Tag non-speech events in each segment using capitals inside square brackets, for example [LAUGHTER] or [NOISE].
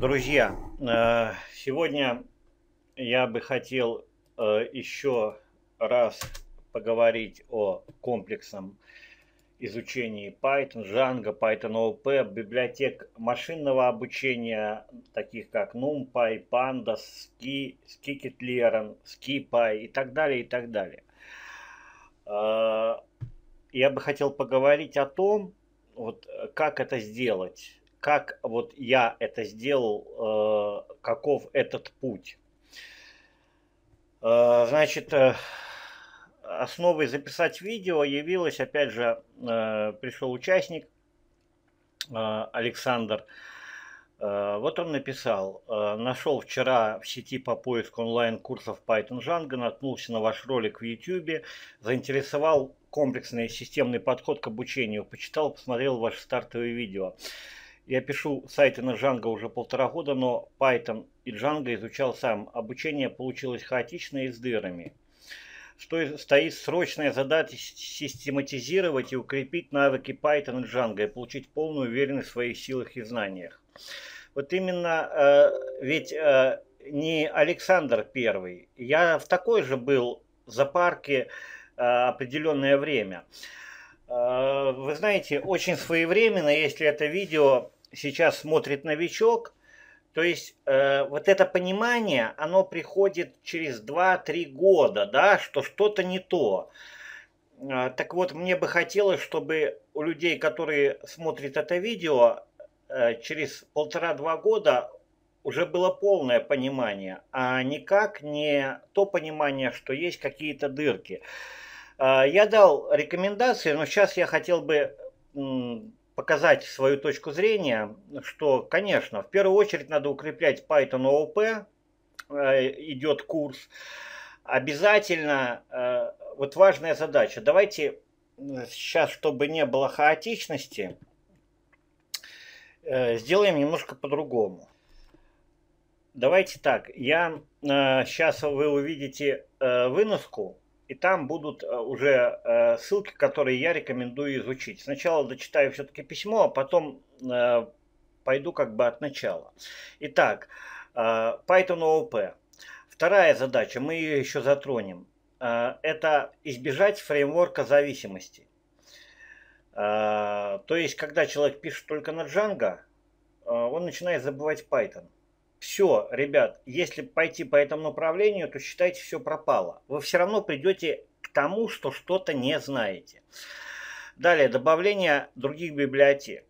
Друзья, э, сегодня я бы хотел э, еще раз поговорить о комплексном изучении Python, Django, Python OP, библиотек машинного обучения, таких как NumPy, Pandas, Ski, Skikit-Learn, SkiPy и так далее, и так далее. Э, я бы хотел поговорить о том, вот как это сделать, как вот я это сделал, э, каков этот путь. Э, значит, э, основой записать видео явилось, опять же, пришел участник Александр. Вот он написал, нашел вчера в сети по поиску онлайн-курсов Python Django, наткнулся на ваш ролик в YouTube, заинтересовал комплексный системный подход к обучению, почитал, посмотрел ваши стартовое видео. Я пишу сайты на Django уже полтора года, но Python и Django изучал сам. Обучение получилось хаотичное и с дырами. Что стоит срочная задача систематизировать и укрепить навыки Python и Django и получить полную уверенность в своих силах и знаниях. Вот именно, э, ведь э, не Александр Первый. Я в такой же был зоопарке э, определенное время. Э, вы знаете, очень своевременно, если это видео сейчас смотрит новичок. То есть э, вот это понимание, оно приходит через 2-3 года, да, что что-то не то. Э, так вот, мне бы хотелось, чтобы у людей, которые смотрят это видео, э, через полтора-два года уже было полное понимание, а никак не то понимание, что есть какие-то дырки. Э, я дал рекомендации, но сейчас я хотел бы показать свою точку зрения, что, конечно, в первую очередь надо укреплять Python OOP, э, идет курс. Обязательно, э, вот важная задача, давайте э, сейчас, чтобы не было хаотичности, сделаем немножко по-другому. Давайте так, я сейчас вы увидите выноску, и там будут э, уже э, ссылки, которые я рекомендую изучить. Сначала дочитаю все-таки письмо, а потом э, пойду как бы от начала. Итак, Python OOP. Вторая задача, мы ее еще затронем, это избежать фреймворка зависимости. То есть, когда человек пишет только на Django, он начинает забывать Python все, ребят, если пойти по этому направлению, то считайте, все пропало. Вы все равно придете к тому, что что-то не знаете. Далее, добавление других библиотек.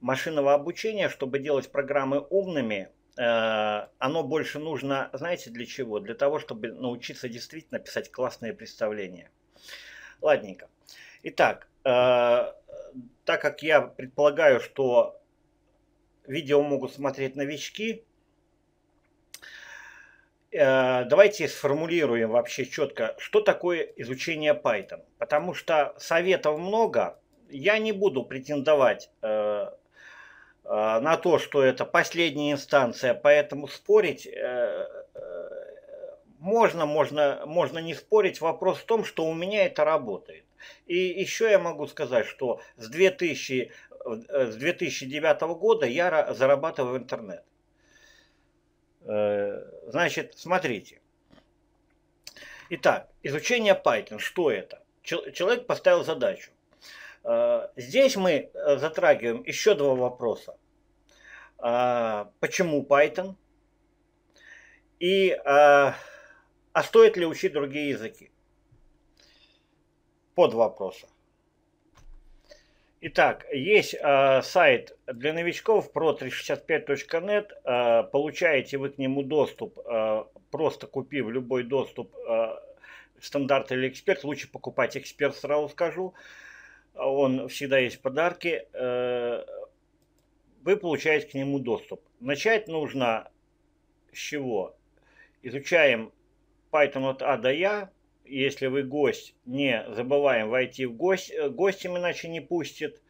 Машинного обучения, чтобы делать программы умными, э, оно больше нужно, знаете, для чего? Для того, чтобы научиться действительно писать классные представления. Ладненько. Итак, э, так как я предполагаю, что видео могут смотреть новички, Э, давайте сформулируем вообще четко, что такое изучение Python. Потому что советов много. Я не буду претендовать э, э, на то, что это последняя инстанция, поэтому спорить можно, можно, можно не спорить. Вопрос в том, что у меня это работает. И еще я могу сказать, что с, 2000, с 2009 года я зарабатываю в интернет. Э, значит, смотрите. Итак, изучение Python. Что это? Человек поставил задачу. Э, здесь мы э, затрагиваем еще два вопроса. Почему Python? И а стоит ли учить другие языки? Под вопросом. Итак, есть э, сайт для новичков pro365.net. Э, а, получаете вы к нему доступ, э, просто купив любой доступ э, стандарт или эксперт. Лучше покупать эксперт, сразу скажу. Он всегда есть в подарке. Э, вы получаете к нему доступ. Начать нужно с чего? Изучаем Python от А до Я если вы гость, не забываем войти в гость. Э, гостем иначе не пустит.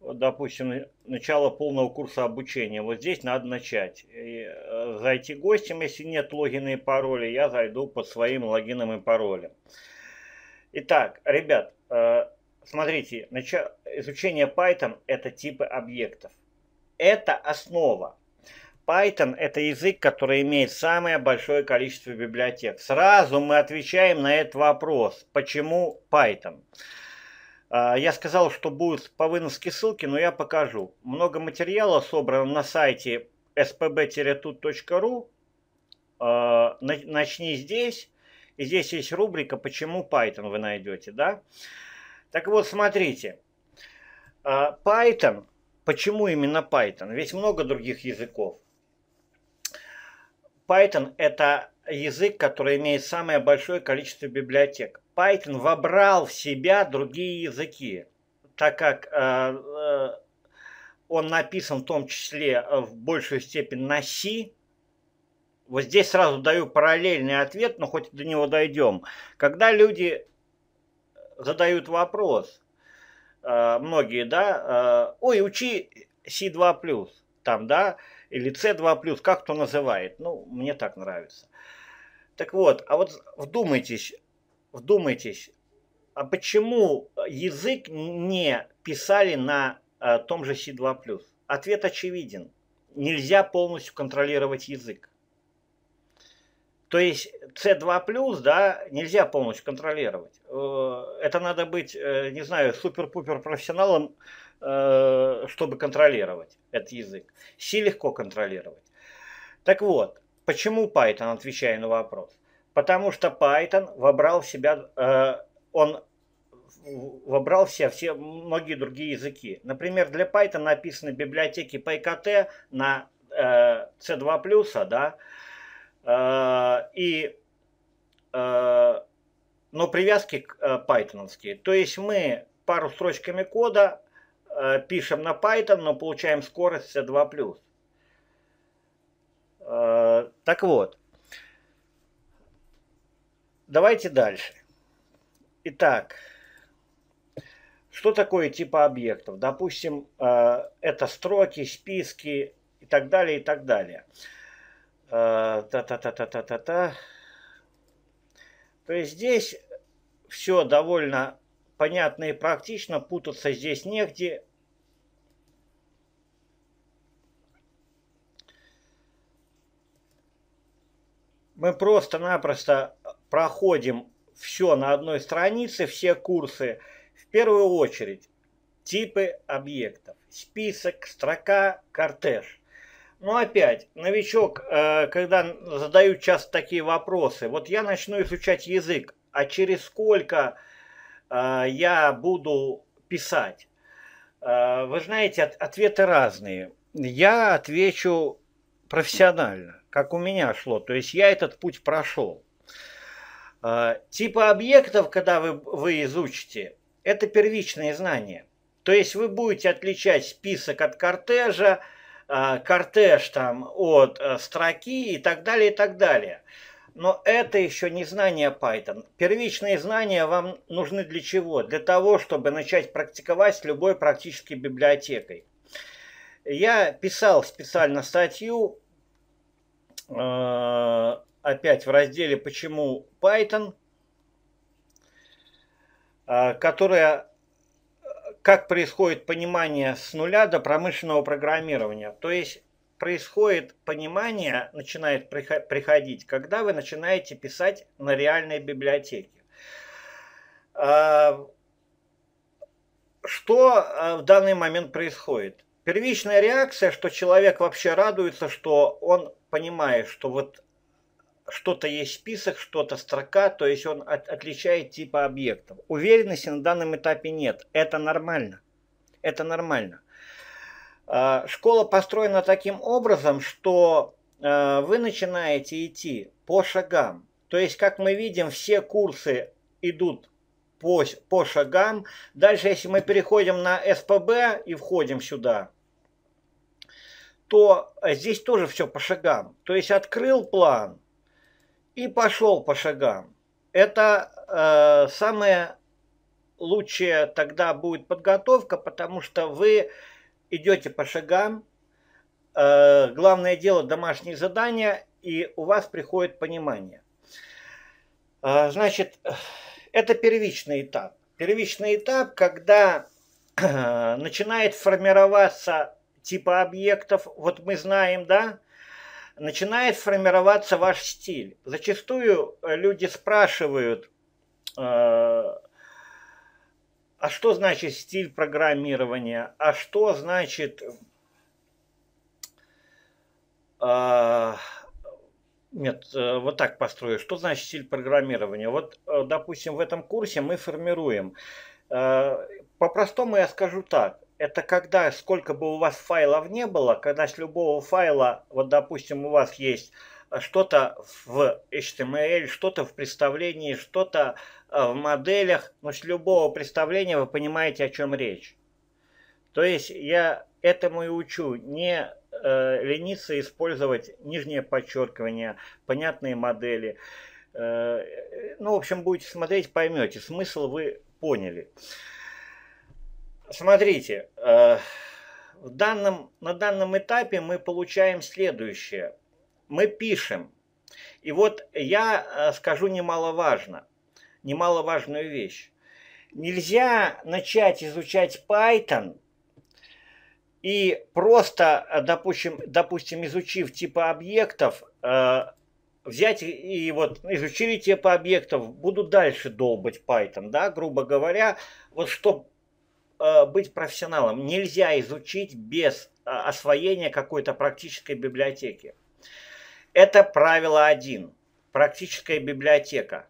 Вот, допустим, начало полного курса обучения. Вот здесь надо начать. И, э, зайти гостем, если нет логина и пароля, я зайду под своим логином и паролем. Итак, ребят, э, смотрите, изучение Python – это типы объектов. Это основа. Python – это язык, который имеет самое большое количество библиотек. Сразу мы отвечаем на этот вопрос. Почему Python? А, я сказал, что будут по выноске ссылки, но я покажу. Много материала собрано на сайте spb-tut.ru. А, начни здесь. И здесь есть рубрика «Почему Python» вы найдете, да? Так вот, смотрите. А, Python – Почему именно Python? Ведь много других языков. Python – это язык, который имеет самое большое количество библиотек. Python вобрал в себя другие языки, так как э, э, он написан в том числе в большую степень на C. Вот здесь сразу даю параллельный ответ, но хоть до него дойдем. Когда люди задают вопрос, э, многие, да, э, ой, учи C2+, там, да, э, или С2+, как кто называет. Ну, мне так нравится. Так вот, а вот вдумайтесь, вдумайтесь, а почему язык не писали на а, том же C2+. Ответ очевиден. Нельзя полностью контролировать язык. То есть C2+, да, нельзя полностью контролировать. Э, это надо быть, э, не знаю, супер-пупер профессионалом, Э, чтобы контролировать этот язык. C легко контролировать. Так вот, почему Python, отвечая на вопрос? Потому что Python вобрал в себя, э, он вобрал в себя все, многие другие языки. Например, для Python написаны библиотеки PyKT на э, C2+, да, э, и, но привязки к Python. То есть мы пару строчками кода Э, пишем на Python, но получаем скорость 2+. Э, так вот, давайте дальше. Итак, что такое типа объектов? Допустим, э, это строки, списки и так далее, и так далее. Та-та-та-та-та-та-та. То есть здесь все довольно понятно и практично, путаться здесь негде. Мы просто-напросто проходим все на одной странице, все курсы. В первую очередь типы объектов, список, строка, кортеж. Ну опять, новичок, э, когда задают часто такие вопросы, вот я начну изучать язык, а через сколько а, я буду писать? А, вы знаете, ответы разные. Я отвечу профессионально, как у меня шло. То есть я этот путь прошел. Типа объектов, когда вы, вы изучите, это первичные знания. То есть вы будете отличать список от кортежа, кортеж там от э, строки и так далее, и так далее. Но это еще не знание Python. Первичные знания вам нужны для чего? Для того, чтобы начать практиковать с любой практической библиотекой. Я писал специально статью, э, опять в разделе «Почему Python», э, которая э, как происходит понимание с нуля до промышленного программирования. То есть происходит понимание, начинает приходить, когда вы начинаете писать на реальной библиотеке. А, что а, в данный момент происходит? Первичная реакция, что человек вообще радуется, что он понимает, что вот что-то есть список, что-то строка, то есть он от, отличает типа объектов. Уверенности на данном этапе нет. Это нормально. Это нормально. Э, школа построена таким образом, что э, вы начинаете идти по шагам. То есть, как мы видим, все курсы идут по, по шагам. Дальше, если мы переходим на СПБ и входим сюда, то здесь тоже все по шагам. То есть, открыл план и пошел по шагам. Это э, самая лучшая тогда будет подготовка, потому что вы идете по шагам. Э, главное дело домашние задания, и у вас приходит понимание. Э, значит, это первичный этап. Первичный этап, когда э, начинает формироваться типа объектов, вот мы знаем, да, начинает формироваться ваш стиль. Зачастую люди спрашивают, а что значит стиль программирования, а что значит а, э, нет, вот так построю. Что значит стиль программирования? Вот, э, допустим, в этом курсе мы формируем. Э, по-простому я скажу так. Это когда, сколько бы у вас файлов не было, когда с любого файла, вот, допустим, у вас есть что-то в HTML, что-то в представлении, что-то э, в моделях. Но с любого представления вы понимаете, о чем речь. То есть я этому и учу. Не э, лениться использовать нижнее подчеркивание, понятные модели. Э, ну, в общем, будете смотреть, поймете. Смысл вы поняли. Смотрите, э, в данном, на данном этапе мы получаем следующее – мы пишем. И вот я э, скажу немаловажно, немаловажную вещь. Нельзя начать изучать Python и просто, э, допустим, допустим изучив типы объектов, э, взять и вот изучили типы объектов, буду дальше долбать Python, да, грубо говоря, вот чтобы быть профессионалом, нельзя изучить без освоения какой-то практической библиотеки. Это правило один. Практическая библиотека.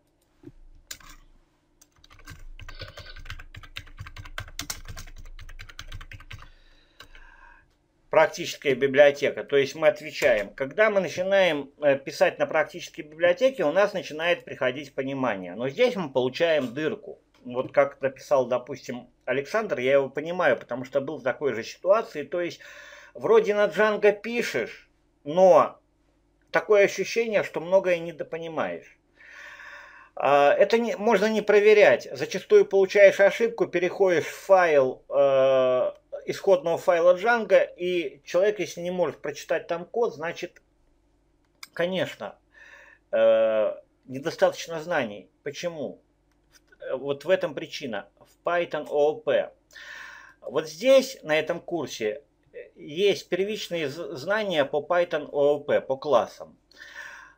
практическая библиотека. То есть мы отвечаем. Когда мы начинаем э, писать на практической библиотеке, у нас начинает приходить понимание. Но здесь мы получаем дырку. Вот как написал, допустим, Александр, я его понимаю, потому что был в такой же ситуации. То есть вроде на Django пишешь, но такое ощущение, что многое недопонимаешь. А, это не, можно не проверять. Зачастую получаешь ошибку, переходишь в файл э, исходного файла Django, и человек, если не может прочитать там код, значит, конечно, э, недостаточно знаний. Почему? Вот в этом причина. В Python OOP. Вот здесь, на этом курсе, есть первичные знания по Python OOP по классам.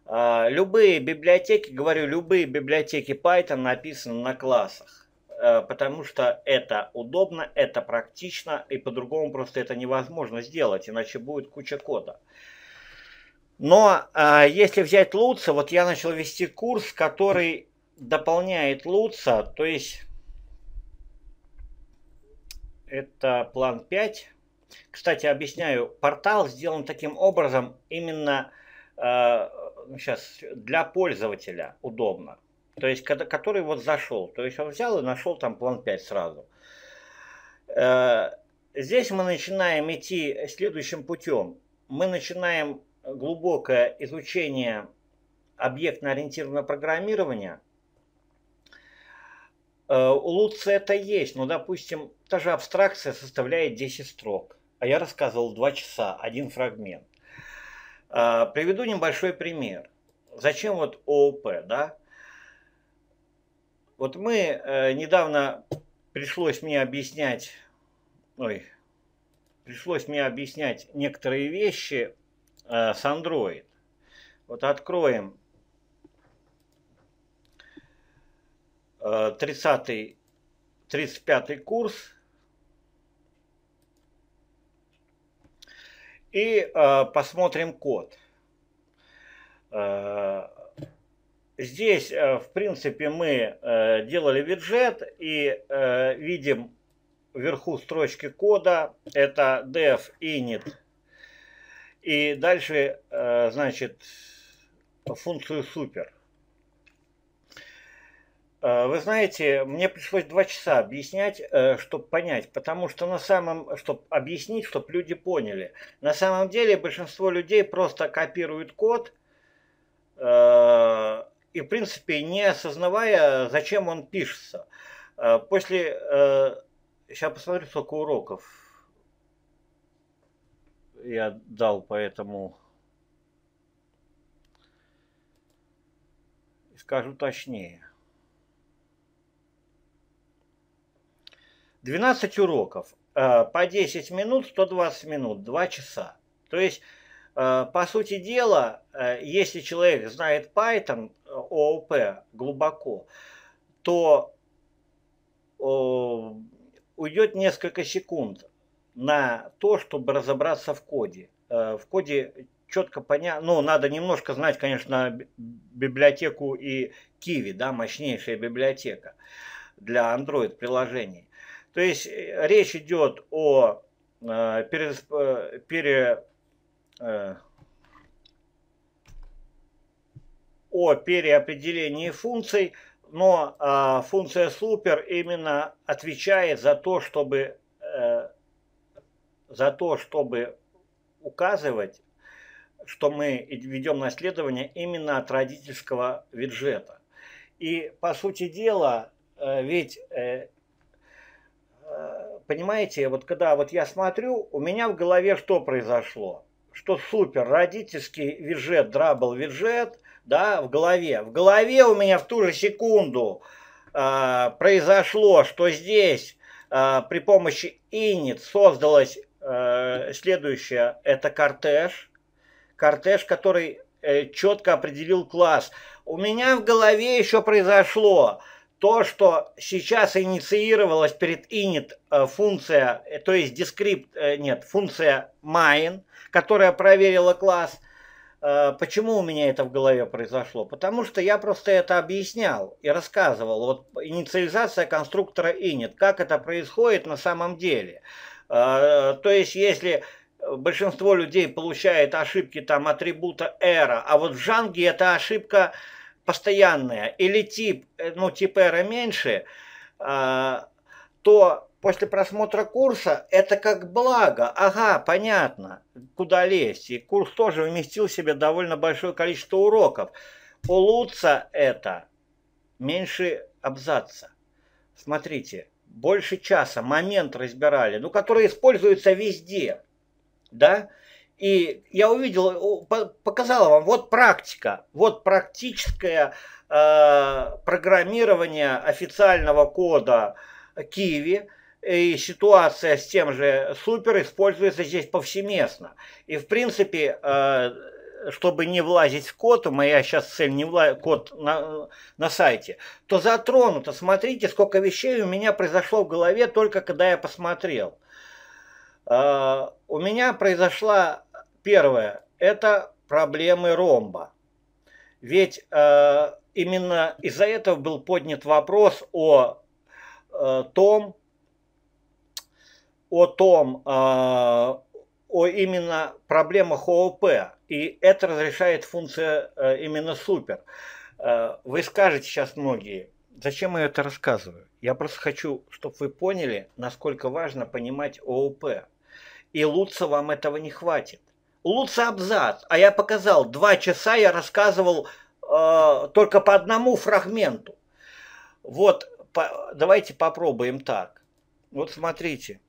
А, любые библиотеки, говорю, любые библиотеки Python написаны на классах, э, потому что это удобно, это практично, и по-другому просто это невозможно сделать, иначе будет куча кода. Но а, если взять Луца, вот я начал вести курс, который дополняет Луца, то есть это план 5, кстати, объясняю, портал сделан таким образом именно э, сейчас для пользователя удобно. То есть, когда, который вот зашел. То есть он взял и нашел там план 5 сразу. Э, здесь мы начинаем идти следующим путем. Мы начинаем глубокое изучение объектно-ориентированного программирования – Э, Лучше это есть, но, допустим, та же абстракция составляет 10 строк, а я рассказывал 2 часа, один фрагмент. Э, приведу небольшой пример. Зачем вот ООП, да? Вот мы э, недавно пришлось мне объяснять, ой, пришлось мне объяснять некоторые вещи с Android. Вот откроем 30 35 курс. И э, посмотрим код. Э, здесь, э, в принципе, мы делали виджет и видим вверху строчки кода. Это def init. И дальше, значит, функцию супер. Э, вы знаете, мне пришлось два часа объяснять, э, чтобы понять, потому что на самом, чтобы объяснить, чтобы люди поняли. На самом деле большинство людей просто копируют код э, и, в принципе, не осознавая, зачем он пишется. После, сейчас посмотрю, сколько уроков я дал по этому. Скажу точнее. 12 уроков, э, по 10 минут, 120 минут, 2 часа. То есть, э, по сути дела, э, если человек знает Python, ООП глубоко, то уйдет несколько секунд на то, чтобы разобраться в коде. В коде четко понятно, ну, надо немножко знать, конечно, библиотеку и Kiwi, да, мощнейшая библиотека для Android-приложений. То есть э, речь идет о э, пере, пере, э, о переопределении функций, но э, функция супер именно отвечает за то, чтобы э, за то, чтобы указывать, что мы ведем наследование именно от родительского виджета. И по сути дела, э, ведь э, понимаете, вот когда вот я смотрю, у меня в голове что произошло? Что супер, родительский виджет, драбл виджет, да, в голове. В голове у меня в ту же секунду э, произошло, что здесь э, при помощи инит создалась э, следующая, это кортеж. Кортеж, который э, четко определил класс. У меня в голове еще произошло, то, что сейчас инициировалась перед init э, функция, э, то есть дескрипт, э, нет, функция main, которая проверила класс. Почему у меня это в голове произошло? Потому что я просто это объяснял и рассказывал. Вот инициализация конструктора init, как это происходит на самом деле. То есть, если большинство людей получает ошибки там атрибута era, а вот в Django эта ошибка постоянная или тип, э, ну, тип эра меньше, а, то после просмотра курса это как благо. Ага, понятно, куда лезть. И курс тоже вместил в себе довольно большое количество уроков. Улучшится это меньше абзаца. Смотрите, больше часа момент разбирали, ну, который используется везде, да, и я увидел, показала вам, вот практика, вот практическое э, программирование официального кода Киви, и ситуация с тем же супер используется здесь повсеместно. И в принципе, э, чтобы не влазить в код, моя сейчас цель не влазить код на, на сайте, то затронуто. Смотрите, сколько вещей у меня произошло в голове только когда я посмотрел. Э, у меня произошла Первое – это проблемы ромба. Ведь э, именно из-за этого был поднят вопрос о э, том, о том, э, о именно проблемах ООП. И это разрешает функция э, именно супер. Э, вы скажете сейчас многие, зачем я это рассказываю? Я просто хочу, чтобы вы поняли, насколько важно понимать ООП. И лучше вам этого не хватит лучше абзац, а я показал, два часа я рассказывал э, только по одному фрагменту. Вот, по, давайте попробуем так. Вот смотрите,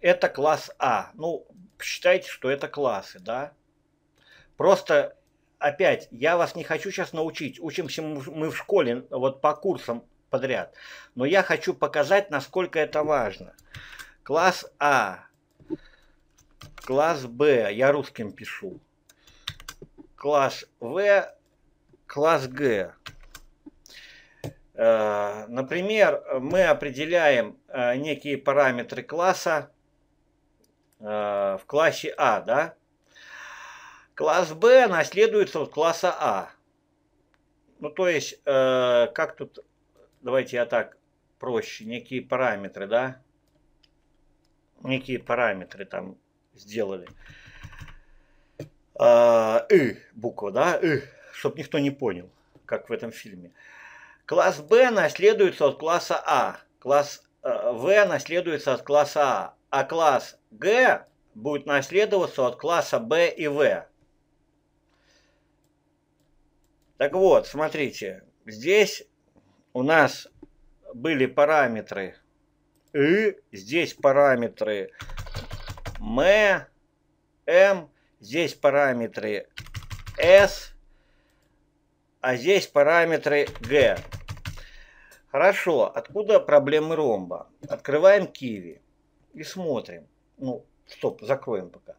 это класс А. Ну, считайте, что это классы, да? Просто, опять, я вас не хочу сейчас научить. Учимся мы в школе, вот по курсам подряд. Но я хочу показать, насколько это важно. Класс А Класс Б, я русским пишу. Класс В, класс Г. Э, например, мы определяем э, некие параметры класса э, в классе А, да? Класс Б наследуется от класса А. Ну, то есть, как тут, давайте я так проще, некие параметры, да? Некие параметры там сделали. А, и буква, да, и, чтобы никто не понял, как в этом фильме. Класс Б наследуется от класса А. Класс э, В наследуется от класса А. А класс Г будет наследоваться от класса Б и В. Так вот, смотрите, здесь у нас были параметры и, здесь параметры М, М, здесь параметры С, а здесь параметры Г. Хорошо, откуда проблемы ромба? Открываем киви и смотрим. Ну, стоп, закроем пока.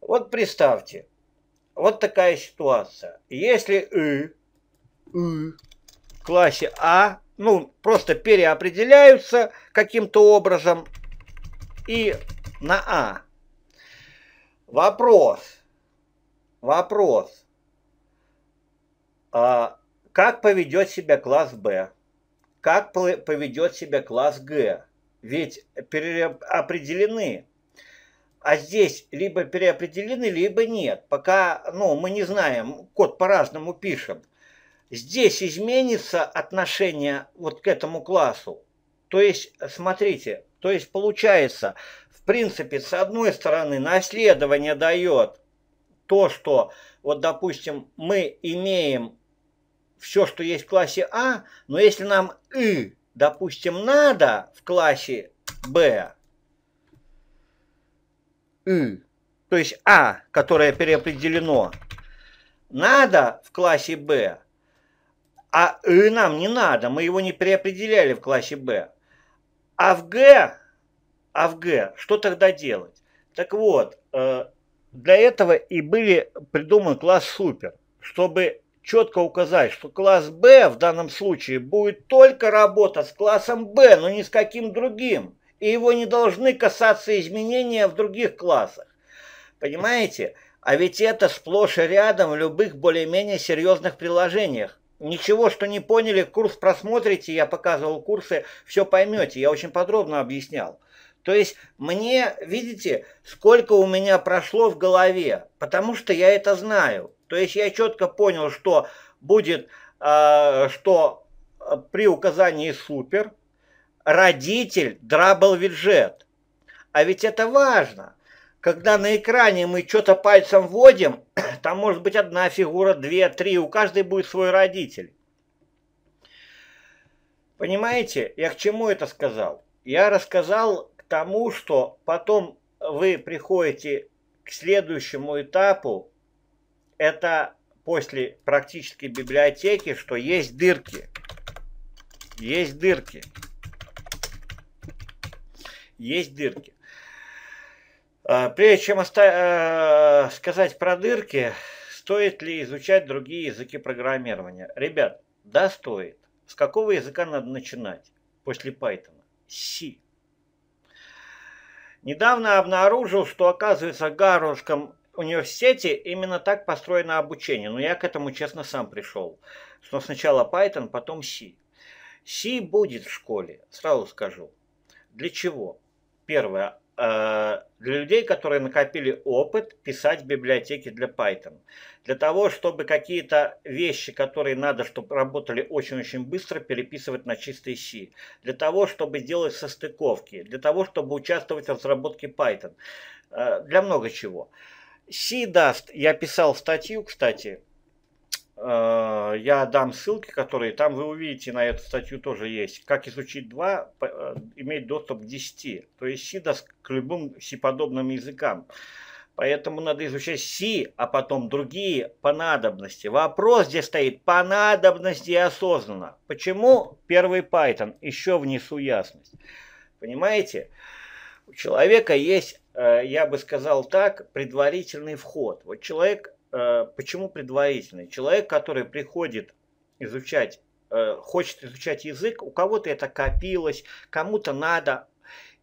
Вот представьте, вот такая ситуация. Если и, и в классе А, ну, просто переопределяются каким-то образом, и на А. Вопрос. Вопрос. А, как поведет себя класс Б? Как поведет себя класс Г? Ведь переопределены. А здесь либо переопределены, либо нет. Пока ну, мы не знаем, код по-разному пишем. Здесь изменится отношение вот к этому классу. То есть, смотрите, то есть получается, в принципе, с одной стороны, наследование дает то, что, вот допустим, мы имеем все, что есть в классе А, но если нам И, допустим, надо в классе Б, И, то есть А, которое переопределено, надо в классе Б, а И нам не надо, мы его не переопределяли в классе Б, а в Г, а в Г, что тогда делать? Так вот, э, для этого и были придуман класс супер, чтобы четко указать, что класс Б в данном случае будет только работа с классом Б, но ни с каким другим. И его не должны касаться изменения в других классах. Понимаете? А ведь это сплошь и рядом в любых более-менее серьезных приложениях. Ничего, что не поняли, курс просмотрите, я показывал курсы, все поймете, я очень подробно объяснял. То есть мне, видите, сколько у меня прошло в голове, потому что я это знаю. То есть я четко понял, что будет, э, что э, при указании супер родитель драбл виджет. А ведь это важно когда на экране мы что-то пальцем вводим, [CLEARS THROAT] там может быть одна фигура, две, три, у каждой будет свой родитель. Понимаете, я к чему это сказал? Я рассказал к тому, что потом вы приходите к следующему этапу, это после практической библиотеки, что есть дырки. Есть дырки. Есть дырки. А, прежде чем оста... Э, сказать про дырки, стоит ли изучать другие языки программирования? Ребят, да, стоит. С какого языка надо начинать после Python? C. Недавно обнаружил, что оказывается в Гарвардском университете именно так построено обучение. Но я к этому, честно, сам пришел. Но сначала Python, потом C. C будет в школе, сразу скажу. Для чего? Первое. Э, для людей, которые накопили опыт писать библиотеки для Python. Для того, чтобы какие-то вещи, которые надо, чтобы работали очень-очень быстро, переписывать на чистой C. Для того, чтобы делать состыковки. Для того, чтобы участвовать в разработке Python. Э, для много чего. C даст, я писал статью, кстати, Э, я дам ссылки, которые там вы увидите, на эту статью тоже есть. Как изучить 2, э, иметь доступ к 10. То есть C к любым си подобным языкам. Поэтому надо изучать C, а потом другие по надобности. Вопрос здесь стоит по надобности и осознанно. Почему первый Python? Еще внесу ясность. Понимаете? У человека есть, э, я бы сказал так, предварительный вход. Вот человек Э, почему предварительный? Человек, который приходит изучать, э, хочет изучать язык, у кого-то это копилось, кому-то надо,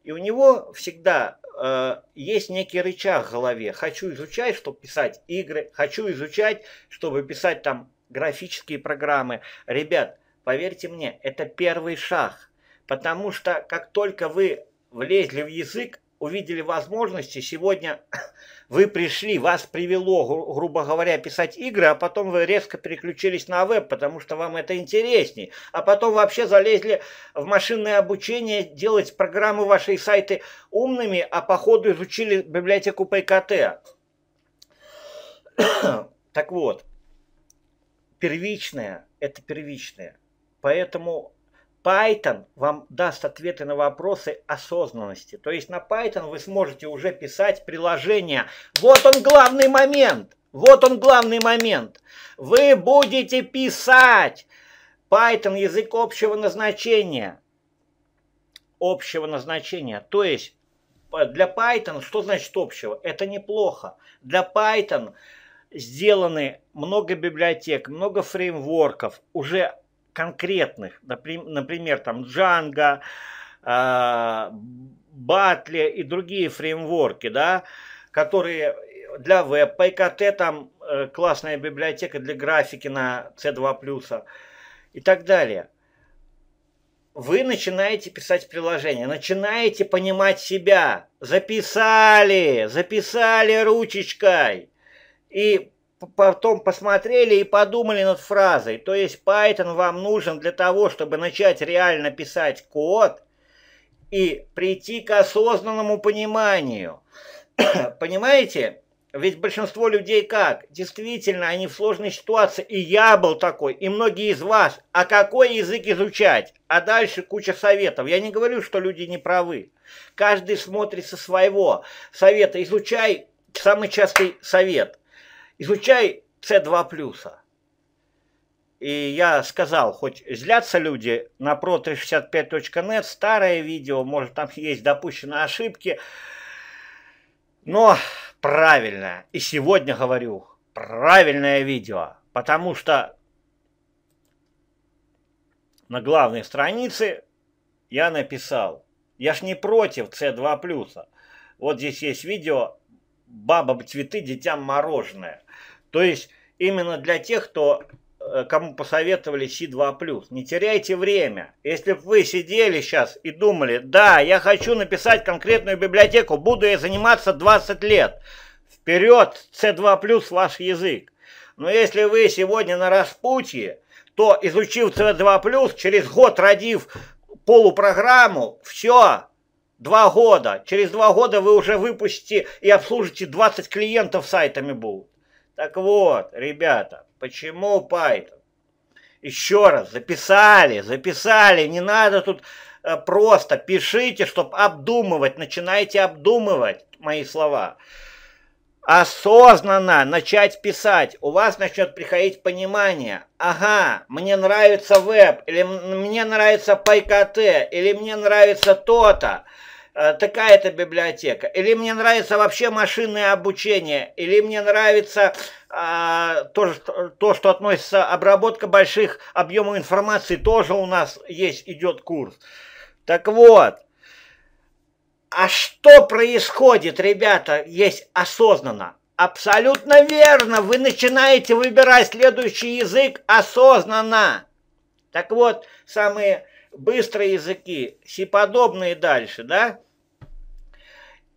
и у него всегда э, есть некий рычаг в голове. Хочу изучать, чтобы писать игры, хочу изучать, чтобы писать там графические программы. Ребят, поверьте мне, это первый шаг. Потому что как только вы влезли в язык, увидели возможности, сегодня [COUGHS] вы пришли, вас привело, грубо говоря, писать игры, а потом вы резко переключились на веб, потому что вам это интересней. А потом вообще залезли в машинное обучение, делать программы ваши сайты умными, а по ходу изучили библиотеку ПКТ. [COUGHS] так вот, первичное – это первичное. Поэтому Python вам даст ответы на вопросы осознанности. То есть на Python вы сможете уже писать приложение. Вот он главный момент. Вот он главный момент. Вы будете писать Python язык общего назначения. Общего назначения. То есть для Python, что значит общего? Это неплохо. Для Python сделаны много библиотек, много фреймворков, уже конкретных, например, там Django, а, Батле и другие фреймворки, да, которые для веб, PyKT там э, классная библиотека для графики на C2+, и так далее. Вы начинаете писать приложение, начинаете понимать себя. Записали, записали ручечкой. И потом посмотрели и подумали над фразой. То есть Python вам нужен для того, чтобы начать реально писать код и прийти к осознанному пониманию. [COUGHS] Понимаете? Ведь большинство людей как? Действительно, они в сложной ситуации. И я был такой, и многие из вас. А какой язык изучать? А дальше куча советов. Я не говорю, что люди не правы. Каждый смотрит со своего совета. Изучай самый частый совет изучай с 2 плюса. И я сказал, хоть злятся люди на pro365.net, старое видео, может там есть допущены ошибки, но правильное, и сегодня говорю, правильное видео, потому что на главной странице я написал, я ж не против c 2 Вот здесь есть видео «Бабам цветы, детям мороженое». То есть именно для тех, кто э, кому посоветовали Си2+. Не теряйте время. Если бы вы сидели сейчас и думали, да, я хочу написать конкретную библиотеку, буду я заниматься 20 лет. Вперед, С2+, ваш язык. Но если вы сегодня на распутье, то изучив С2+, через год родив полупрограмму, все, два года. Через два года вы уже выпустите и обслужите 20 клиентов сайтами будут. Так вот, ребята, почему Python? Еще раз, записали, записали, не надо тут э, просто пишите, чтобы обдумывать, начинайте обдумывать мои слова. Осознанно начать писать, у вас начнет приходить понимание, ага, мне нравится веб, или мне нравится PyKT, или мне нравится то-то. то то Э, такая-то библиотека, или мне нравится вообще машинное обучение, или мне нравится а, то, что относится обработка больших объемов информации, тоже у нас есть, идет курс. Так вот, а что происходит, ребята, есть осознанно? Абсолютно верно, вы начинаете выбирать следующий язык осознанно. Так вот, самые быстрые языки, сиподобные подобные дальше, да?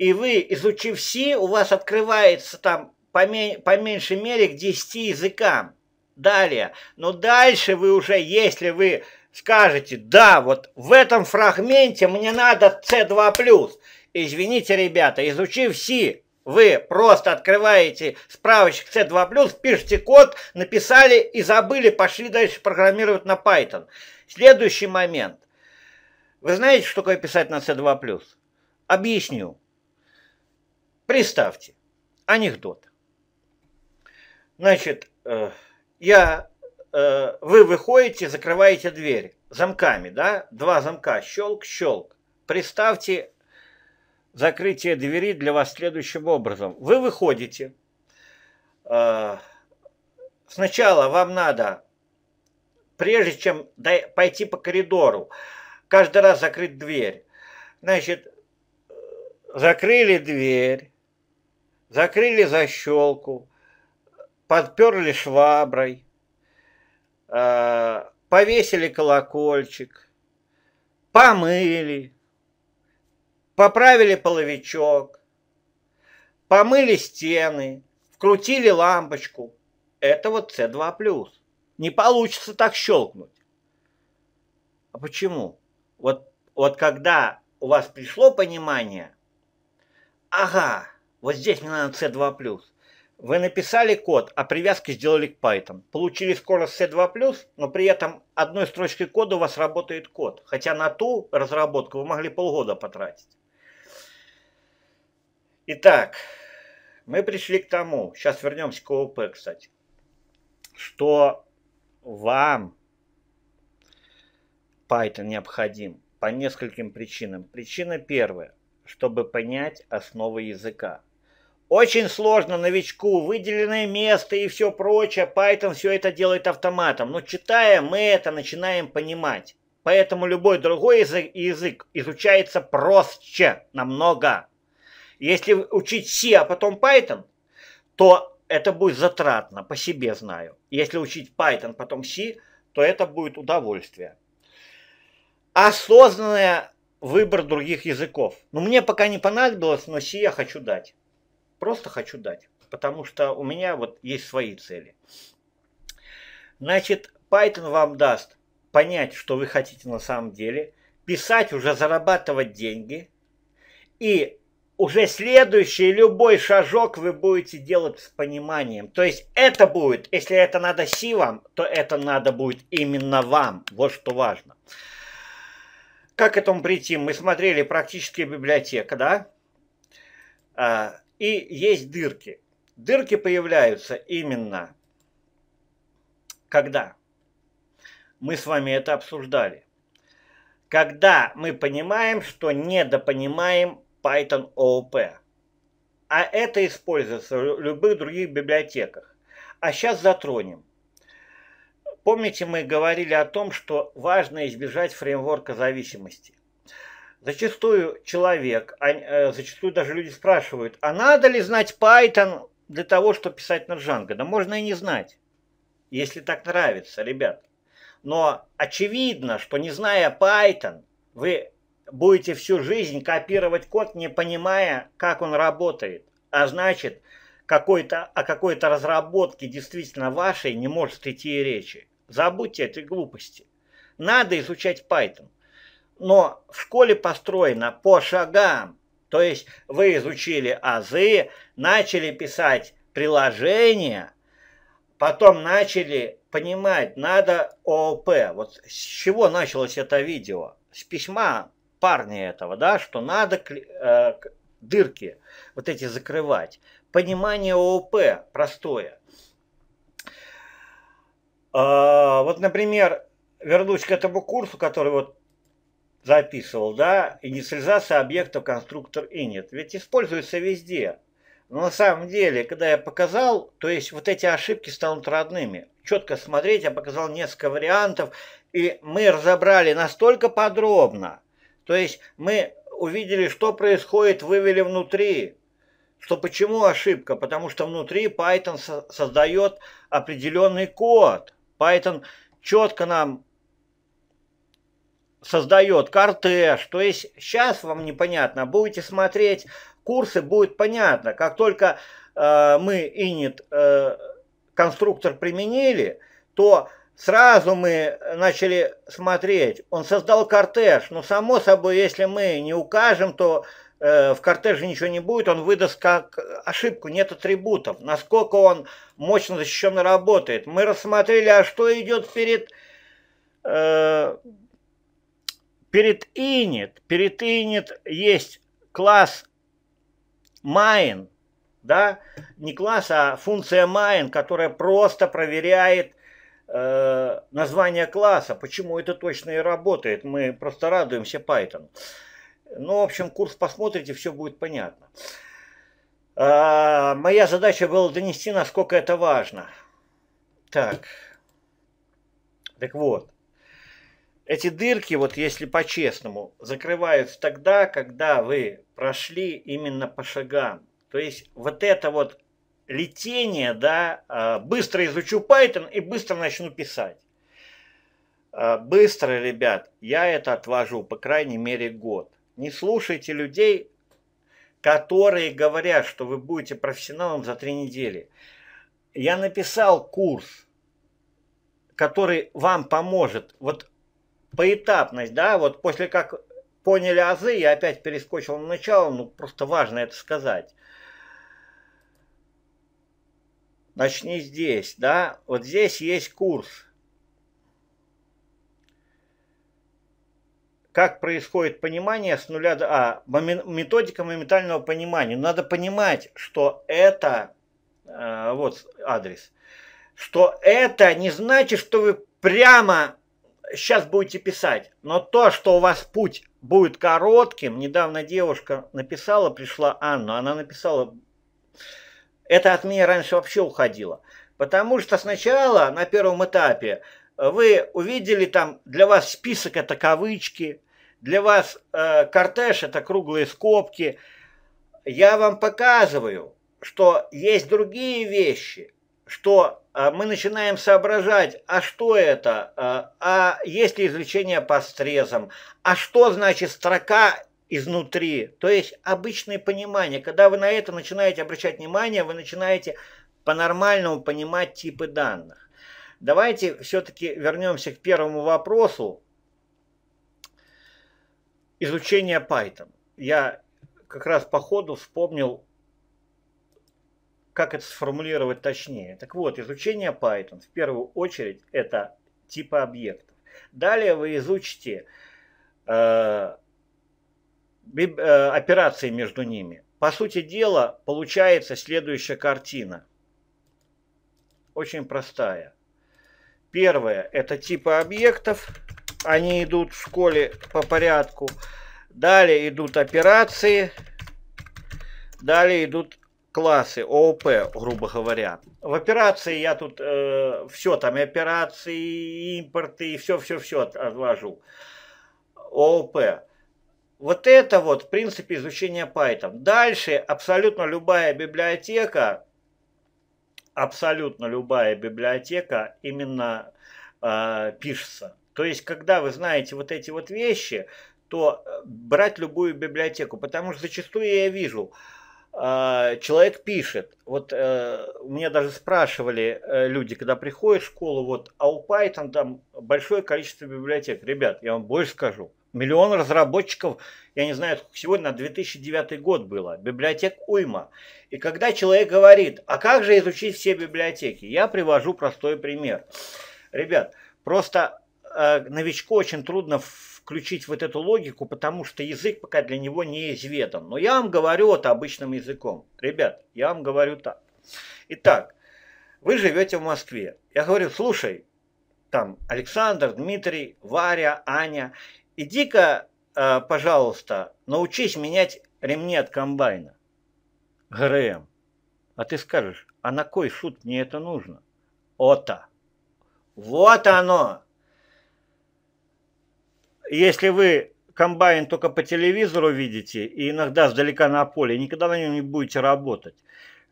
и вы, изучив C, у вас открывается там по, по меньшей мере к 10 языкам. Далее. Но дальше вы уже, если вы скажете, да, вот в этом фрагменте мне надо C2+. Извините, ребята, изучив C, вы просто открываете справочник C2+, пишете код, написали и забыли, пошли дальше программировать на Python. Следующий момент. Вы знаете, что такое писать на C2+. Объясню. Представьте, анекдот. Значит, э, я, э, вы выходите, закрываете дверь замками, да? Два замка, щелк, щелк. Представьте закрытие двери для вас следующим образом. Вы выходите. Э, сначала вам надо, прежде чем пойти по коридору, каждый раз закрыть дверь. Значит, закрыли дверь, закрыли защелку, подперли шваброй, э, повесили колокольчик, помыли, поправили половичок, помыли стены, вкрутили лампочку. Это вот С2+. Не получится так щелкнуть. А почему? Вот, вот когда у вас пришло понимание, ага, вот здесь мне надо C2+. Вы написали код, а привязки сделали к Python. Получили скорость C2+, но при этом одной строчкой кода у вас работает код. Хотя на ту разработку вы могли полгода потратить. Итак, мы пришли к тому, сейчас вернемся к ООП, кстати, что вам Python необходим по нескольким причинам. Причина первая, чтобы понять основы языка. Очень сложно новичку, выделенное место и все прочее, Python все это делает автоматом. Но читая, мы это начинаем понимать. Поэтому любой другой язык, язык изучается проще намного. Если учить C, а потом Python, то это будет затратно, по себе знаю. Если учить Python, потом C, то это будет удовольствие. Осознанный выбор других языков. Но ну, мне пока не понадобилось, но C я хочу дать. Просто хочу дать, потому что у меня вот есть свои цели. Значит, Python вам даст понять, что вы хотите на самом деле, писать уже, зарабатывать деньги, и уже следующий любой шажок вы будете делать с пониманием. То есть это будет, если это надо си вам, то это надо будет именно вам. Вот что важно. Как к этому прийти? Мы смотрели практически библиотека, да? А, и есть дырки. Дырки появляются именно когда? Мы с вами это обсуждали. Когда мы понимаем, что недопонимаем Python OOP. А это используется в любых других библиотеках. А сейчас затронем. Помните, мы говорили о том, что важно избежать фреймворка зависимости. Зачастую человек, а, э, зачастую даже люди спрашивают, а надо ли знать Python для того, чтобы писать на Django? Да можно и не знать, если так нравится, ребят. Но очевидно, что не зная Python, вы будете всю жизнь копировать код, не понимая, как он работает. А значит, какой-то, о какой-то разработке действительно вашей не может идти и речи. Забудьте этой глупости. Надо изучать Python но в школе построено по шагам. То есть вы изучили азы, начали писать приложения, потом начали понимать, надо ООП. Вот с чего началось это видео? С письма парня этого, да, что надо э, дырки вот эти закрывать. Понимание ООП простое. Э, вот, например, вернусь к этому курсу, который вот записывал, да, инициализация объекта конструктор init. Ведь используется везде. Но на самом деле, когда я показал, то есть вот эти ошибки станут родными. Четко смотреть, я показал несколько вариантов, и мы разобрали настолько подробно, то есть мы увидели, что происходит, вывели внутри, что почему ошибка, потому что внутри Python создает определенный код. Python четко нам создает кортеж. То есть сейчас вам непонятно, будете смотреть курсы, будет понятно. Как только э, мы инит э, конструктор применили, то сразу мы начали смотреть. Он создал кортеж, но ну, само собой, если мы не укажем, то э, в кортеже ничего не будет, он выдаст как ошибку, нет атрибутов. Насколько он мощно защищенно работает. Мы рассмотрели, а что идет перед... Э, Перед инит, перед инит есть класс main, да, не класс, а функция main, которая просто проверяет э, название класса, почему это точно и работает. Мы просто радуемся Python. Ну, в общем, курс посмотрите, все будет понятно. Э, моя задача была донести, насколько это важно. Так, так вот. Эти дырки, вот если по-честному, закрываются тогда, когда вы прошли именно по шагам. То есть вот это вот летение, да, а, быстро изучу Python и быстро начну писать. А, быстро, ребят, я это отвожу, по крайней мере, год. Не слушайте людей, которые говорят, что вы будете профессионалом за три недели. Я написал курс, который вам поможет. Вот поэтапность, да, вот после как поняли азы, я опять перескочил на начало, ну просто важно это сказать. Начни здесь, да, вот здесь есть курс. Как происходит понимание с нуля до... А, методика моментального понимания. Надо понимать, что это... Э, вот адрес. Что это не значит, что вы прямо сейчас будете писать, но то, что у вас путь будет коротким, недавно девушка написала, пришла Анна, она написала, это от меня раньше вообще уходило, потому что сначала на первом этапе вы увидели там для вас список это кавычки, для вас э, кортеж это круглые скобки. Я вам показываю, что есть другие вещи, что а, мы начинаем соображать, а что это, а, а есть ли извлечение по срезам, а что значит строка изнутри, то есть обычное понимание. Когда вы на это начинаете обращать внимание, вы начинаете по-нормальному понимать типы данных. Давайте все-таки вернемся к первому вопросу изучения Python. Я как раз по ходу вспомнил как это сформулировать точнее? Так вот, изучение Python в первую очередь это типы объектов. Далее вы изучите э, э, операции между ними. По сути дела, получается следующая картина. Очень простая. Первое – это типы объектов. Они идут в школе по порядку. Далее идут операции. Далее идут классы ООП, грубо говоря. В операции я тут э, все там, и операции, и импорты, и все-все-все отвожу. ООП. Вот это вот, в принципе, изучение Python. Дальше абсолютно любая библиотека, абсолютно любая библиотека именно э, пишется. То есть, когда вы знаете вот эти вот вещи, то э, брать любую библиотеку, потому что зачастую я вижу, э, а, человек пишет, вот э, меня даже спрашивали э, люди, когда приходят в школу, вот, а у Python там большое количество библиотек. Ребят, я вам больше скажу. Миллион разработчиков, я не знаю, сегодня на 2009 год было, библиотек уйма. И когда человек говорит, а как же изучить все библиотеки, я привожу простой пример. Ребят, просто э, новичку очень трудно включить вот эту логику, потому что язык пока для него неизведан. Но я вам говорю это обычным языком. Ребят, я вам говорю так. Итак, вы живете в Москве. Я говорю, слушай, там Александр, Дмитрий, Варя, Аня, иди-ка, э, пожалуйста, научись менять ремни от комбайна. ГРМ. А ты скажешь, а на кой суд мне это нужно? Ота. Вот оно! если вы комбайн только по телевизору видите и иногда сдалека на поле, никогда на нем не будете работать.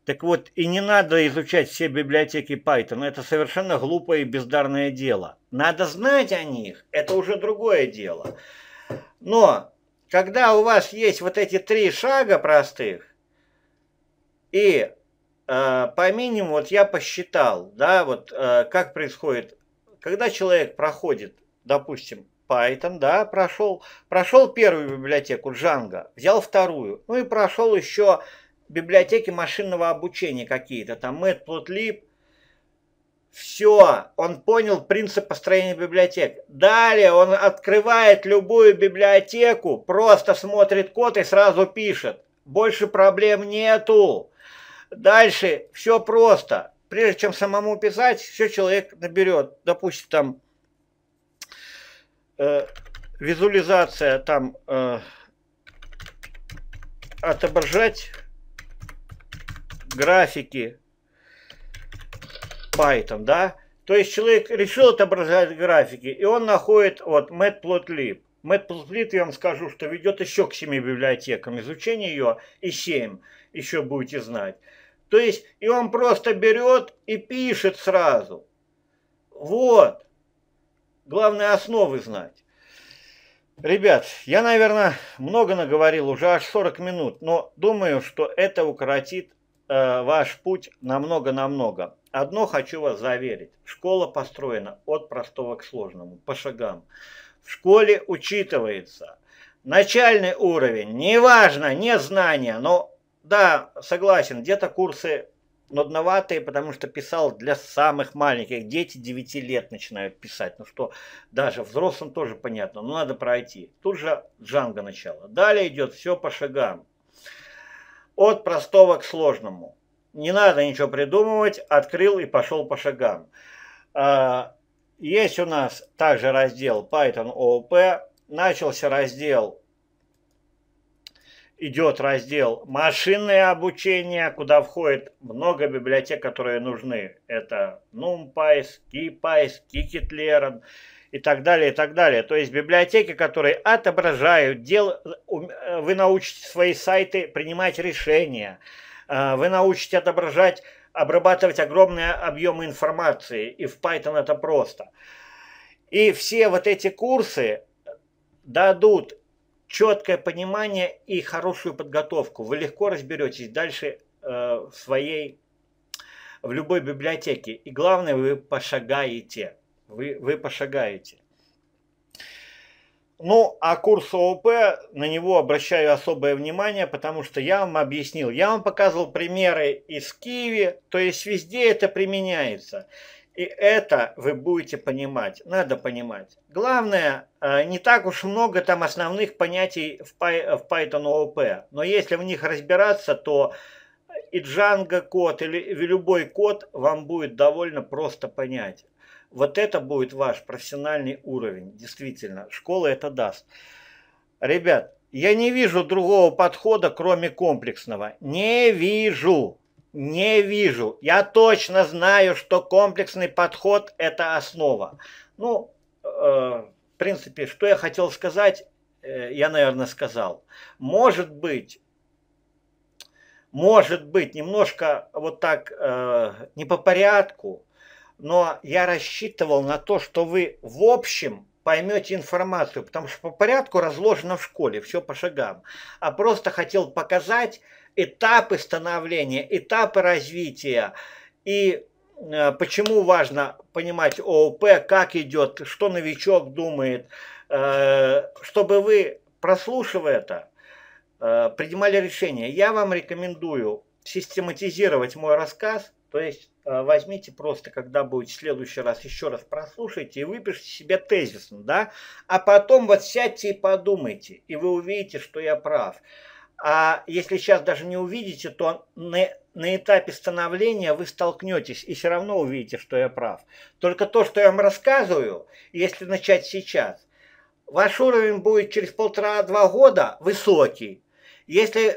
Так вот, и не надо изучать все библиотеки Python. Это совершенно глупое и бездарное дело. Надо знать о них. Это уже другое дело. Но, когда у вас есть вот эти три шага простых, и э, по минимуму, вот я посчитал, да, вот э, как происходит, когда человек проходит, допустим, Python, да, прошел, прошел первую библиотеку Django, взял вторую, ну и прошел еще библиотеки машинного обучения какие-то, там Matplotlib, все, он понял принцип построения библиотек. Далее он открывает любую библиотеку, просто смотрит код и сразу пишет. Больше проблем нету. Дальше все просто. Прежде чем самому писать, все человек наберет, допустим, там э, визуализация там э, отображать графики Python, да? То есть человек решил отображать графики, и он находит вот matplotlib. Matplotlib, я вам скажу, что ведет еще к семи библиотекам. Изучение ее и 7 еще будете знать. То есть, и он просто берет и пишет сразу. Вот. Главное основы знать. Ребят, я, наверное, много наговорил, уже аж 40 минут, но думаю, что это укоротит э, ваш путь намного-намного. Одно хочу вас заверить. Школа построена от простого к сложному, по шагам. В школе учитывается начальный уровень, неважно, не знания, но да, согласен, где-то курсы нудноватые, потому что писал для самых маленьких. Дети 9 лет начинают писать. Ну что, даже взрослым тоже понятно, но ну, надо пройти. Тут же Джанга начало. Далее идет все по шагам. От простого к сложному. Не надо ничего придумывать, открыл и пошел по шагам. А, есть у нас также раздел Python OOP. Начался раздел идет раздел «Машинное обучение», куда входит много библиотек, которые нужны. Это NumPy, KeyPy, Kikitlearn и так далее, и так далее. То есть библиотеки, которые отображают, дел... Э, вы научите свои сайты принимать решения, э, вы научите отображать, обрабатывать огромные объемы информации, и в Python это просто. И все вот эти курсы дадут четкое понимание и хорошую подготовку. Вы легко разберетесь дальше э, в своей, в любой библиотеке. И главное, вы пошагаете. Вы, вы пошагаете. Ну, а курс ООП, на него обращаю особое внимание, потому что я вам объяснил. Я вам показывал примеры из Киева, то есть везде это применяется. И это вы будете понимать, надо понимать. Главное, э, не так уж много там основных понятий в э, Python OOP, но если в них разбираться, то и Django код, или любой код вам будет довольно просто понять. Вот это будет ваш профессиональный уровень, действительно. Школа это даст. Ребят, я не вижу другого подхода, кроме комплексного. Не вижу. Не вижу. Я точно знаю, что комплексный подход – это основа. Ну, э, в принципе, что я хотел сказать, э, я, наверное, сказал. Может быть, может быть, немножко вот так э, не по порядку, но я рассчитывал на то, что вы в общем поймете информацию, потому что по порядку разложено в школе, все по шагам. А просто хотел показать, этапы становления, этапы развития. И э, почему важно понимать ООП, как идет, что новичок думает, э, чтобы вы, прослушивая это, э, принимали решение. Я вам рекомендую систематизировать мой рассказ, то есть возьмите просто, когда будет в следующий раз, еще раз прослушайте и выпишите себе тезисно, да, а потом вот сядьте и подумайте, и вы увидите, что я прав а если сейчас даже не увидите, то на, на этапе становления вы столкнетесь и все равно увидите, что я прав. Только то, что я вам рассказываю, если начать сейчас, ваш уровень будет через полтора-два года высокий. Если э,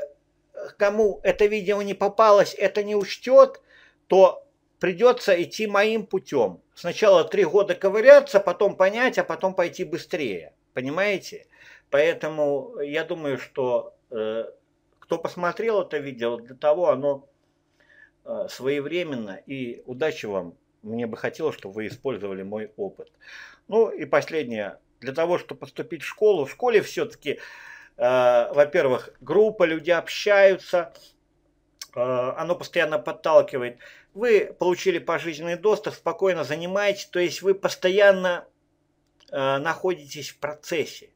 кому это видео не попалось, это не учтет, то придется идти моим путем. Сначала три года ковыряться, потом понять, а потом пойти быстрее. Понимаете? Поэтому я думаю, что Э, кто посмотрел это видео, для того оно э, своевременно и удачи вам. Мне бы хотелось, чтобы вы использовали мой опыт. Ну и последнее. Для того, чтобы поступить в школу, в школе все-таки, э, во-первых, группа, люди общаются, оно постоянно подталкивает. Вы получили пожизненный доступ, спокойно занимаетесь, то есть вы постоянно находитесь в процессе.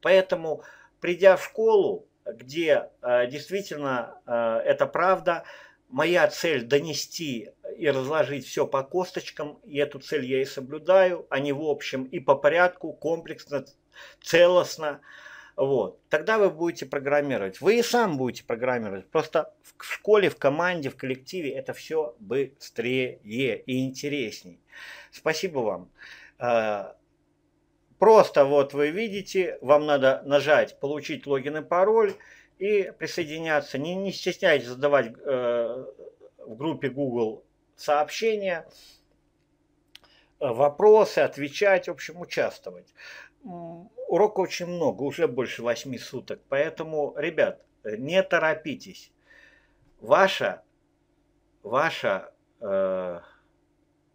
Поэтому, придя в школу, где э, действительно э, это правда. Моя цель донести и разложить все по косточкам, и эту цель я и соблюдаю, а не в общем и по порядку, комплексно, целостно. Вот. Тогда вы будете программировать. Вы и сам будете программировать. Просто в школе, в команде, в коллективе это все быстрее и интересней. Спасибо вам. Э, Просто вот вы видите, вам надо нажать «Получить логин и пароль» и присоединяться. Не, не стесняйтесь задавать э, в группе Google сообщения, э, вопросы, отвечать, в общем, участвовать. Урока очень много, уже больше восьми суток, поэтому, ребят, не торопитесь. Ваша, ваша э,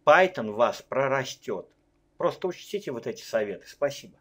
Python вас прорастет. Просто учтите вот эти советы. Спасибо.